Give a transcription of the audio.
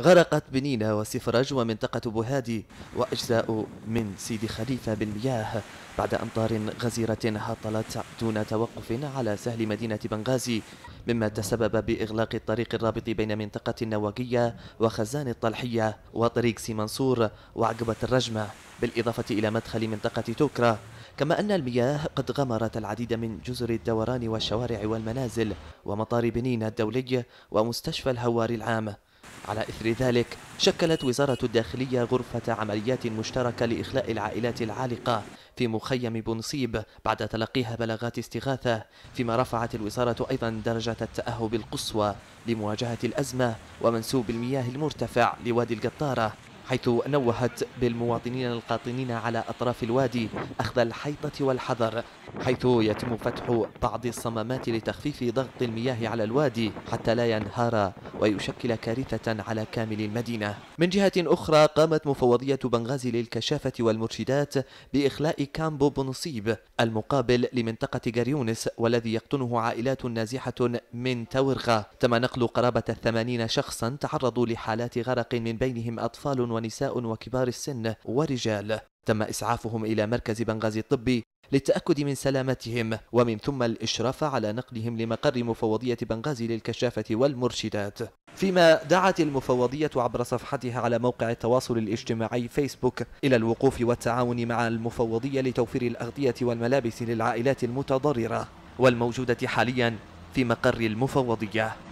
غرقت بنينا وسفرج ومنطقة بوهادي وأجزاء من سيدي خليفة بالمياه بعد أمطار غزيرة هطلت دون توقف على سهل مدينة بنغازي مما تسبب بإغلاق الطريق الرابط بين منطقة النواقية وخزان الطلحية وطريق سيمنصور وعقبة الرجمة بالإضافة إلى مدخل منطقة توكرا كما أن المياه قد غمرت العديد من جزر الدوران والشوارع والمنازل ومطار بنين الدولي ومستشفى الهواري العام على إثر ذلك شكلت وزارة الداخلية غرفة عمليات مشتركة لإخلاء العائلات العالقة في مخيم بنصيب بعد تلقيها بلاغات استغاثة فيما رفعت الوزارة أيضا درجة التأهب القصوى لمواجهة الأزمة ومنسوب المياه المرتفع لوادي القطارة حيث نوهت بالمواطنين القاطنين على أطراف الوادي أخذ الحيطة والحذر حيث يتم فتح بعض الصمامات لتخفيف ضغط المياه على الوادي حتى لا ينهار ويشكل كارثة على كامل المدينة من جهة أخرى قامت مفوضية بنغازي للكشافة والمرشدات بإخلاء كامبو بنصيب المقابل لمنطقة جاريونس والذي يقطنه عائلات نازحة من تورغا تم نقل قرابة الثمانين شخصا تعرضوا لحالات غرق من بينهم أطفال ونساء وكبار السن ورجال تم إسعافهم إلى مركز بنغازي الطبي للتأكد من سلامتهم ومن ثم الإشراف على نقلهم لمقر مفوضية بنغازي للكشافة والمرشدات فيما دعت المفوضية عبر صفحتها على موقع التواصل الاجتماعي فيسبوك إلى الوقوف والتعاون مع المفوضية لتوفير الأغذية والملابس للعائلات المتضررة والموجودة حاليا في مقر المفوضية